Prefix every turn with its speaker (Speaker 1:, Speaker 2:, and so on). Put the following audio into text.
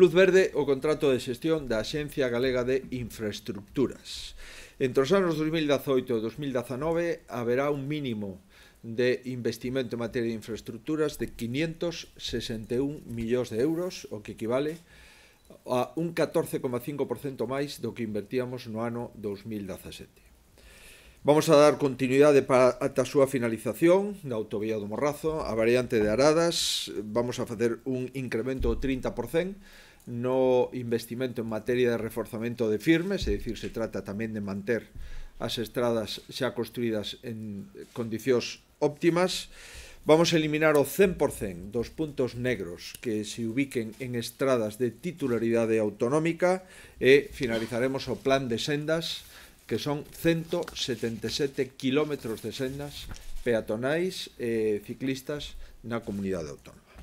Speaker 1: Luz verde o contrato de xestión da Axencia Galega de Infraestructuras. Entre os anos 2018 e 2019 haberá un mínimo de investimento en materia de infraestructuras de 561 millóns de euros, o que equivale a un 14,5% máis do que invertíamos no ano 2017. Vamos a dar continuidade para ata a súa finalización da autovía do Morrazo, a variante de Aradas, vamos a facer un incremento do 30% no investimento en materia de reforzamento de firmes, é dicir, se trata tamén de manter as estradas xa construídas en condicións óptimas. Vamos a eliminar o 100% dos puntos negros que se ubiquen en estradas de titularidade autonómica e finalizaremos o plan de sendas que son 177 kilómetros de sendas peatonais e ciclistas na comunidade autónoma.